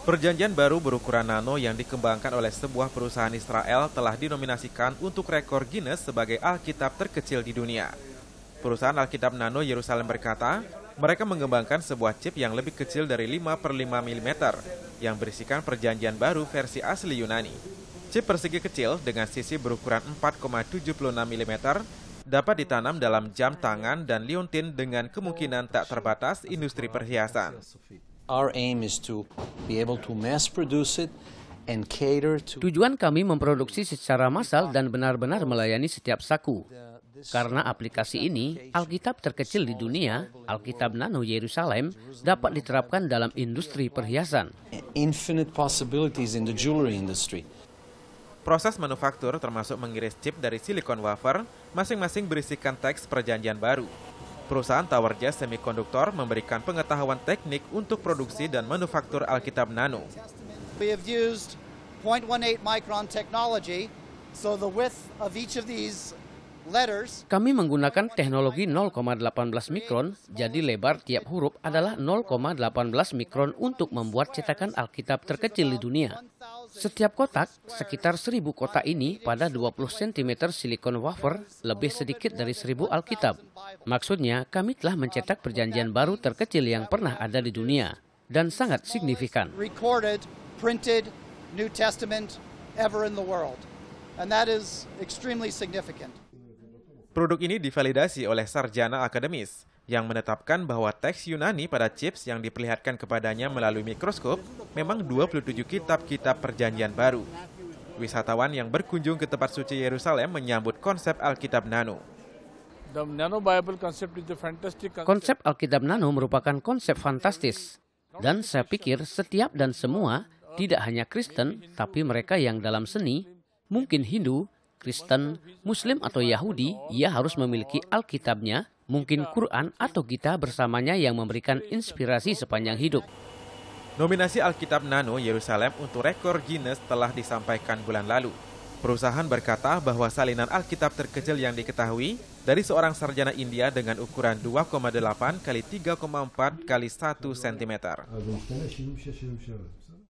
Perjanjian baru berukuran nano yang dikembangkan oleh sebuah perusahaan Israel telah dinominasikan untuk rekor Guinness sebagai Alkitab terkecil di dunia. Perusahaan Alkitab Nano Yerusalem berkata, mereka mengembangkan sebuah chip yang lebih kecil dari 5 per 5 mm yang berisikan perjanjian baru versi asli Yunani. Chip persegi kecil dengan sisi berukuran 4,76 mm dapat ditanam dalam jam tangan dan liontin dengan kemungkinan tak terbatas industri perhiasan. Tujuan kami memproduksi secara massal dan benar-benar melayani setiap saku. Karena aplikasi ini, Alkitab terkecil di dunia, Alkitab Nano Yerusalem, dapat diterapkan dalam industri perhiasan. Infinite possibilities in the jewelry industry. Proses manufaktur termasuk mengiris chip dari silikon wafer, masing-masing berisikan teks perjanjian baru. Perusahaan Tower Jazz Semiconductor memberikan pengetahuan teknik untuk produksi dan manufaktur Alkitab Nano. We have used 0.18 micron technology, so the width of each of these kami menggunakan teknologi 0,18 mikron, jadi lebar tiap huruf adalah 0,18 mikron untuk membuat cetakan Alkitab terkecil di dunia. Setiap kotak, sekitar seribu kotak ini pada 20 cm silikon wafer lebih sedikit dari seribu Alkitab. Maksudnya, kami telah mencetak perjanjian baru terkecil yang pernah ada di dunia dan sangat signifikan. Produk ini divalidasi oleh sarjana akademis yang menetapkan bahwa teks Yunani pada chips yang diperlihatkan kepadanya melalui mikroskop memang 27 kitab-kitab perjanjian baru. Wisatawan yang berkunjung ke tempat suci Yerusalem menyambut konsep Alkitab Nano. Konsep Alkitab Nano merupakan konsep fantastis. Dan saya pikir setiap dan semua, tidak hanya Kristen, tapi mereka yang dalam seni, mungkin Hindu, Kristen, Muslim atau Yahudi, ia harus memiliki Alkitabnya, mungkin Quran atau kita bersamanya yang memberikan inspirasi sepanjang hidup. Nominasi Alkitab Nano Yerusalem untuk rekor Guinness telah disampaikan bulan lalu. Perusahaan berkata bahwa salinan Alkitab terkecil yang diketahui dari seorang sarjana India dengan ukuran 2,8 kali 3,4 kali 1 cm.